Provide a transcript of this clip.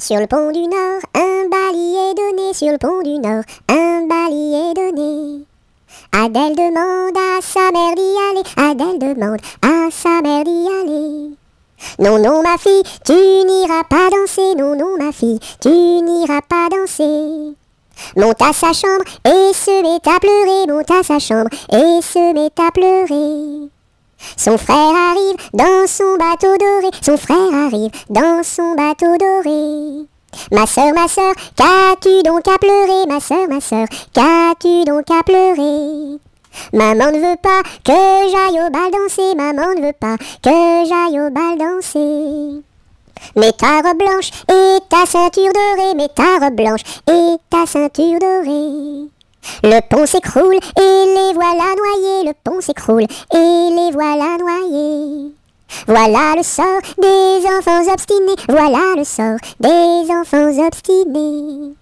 Sur le pont du Nord, un balier est donné. Sur le pont du Nord, un balier est donné. Adèle demande à sa mère d'y aller. Adèle demande à sa mère d'y aller. Non, non, ma fille, tu n'iras pas danser. Non, non, ma fille, tu n'iras pas danser. Monte à sa chambre et se met à pleurer. Monte à sa chambre et se met à pleurer. Son frère arrive dans son bateau doré. Son frère arrive dans son bateau doré. Ma sœur, ma sœur, qu'as-tu donc à pleurer Ma sœur, ma sœur, qu'as-tu donc à pleurer Maman ne veut pas que j'aille au bal danser, maman ne veut pas que j'aille au bal danser. Mais ta robe blanche et ta ceinture dorée, mais ta robe blanche et ta ceinture dorée. Le pont s'écroule et les voilà noyés. Le pont s'écroule et les voilà noyés. Voilà le sort des enfants obstinés. Voilà le sort des enfants obstinés.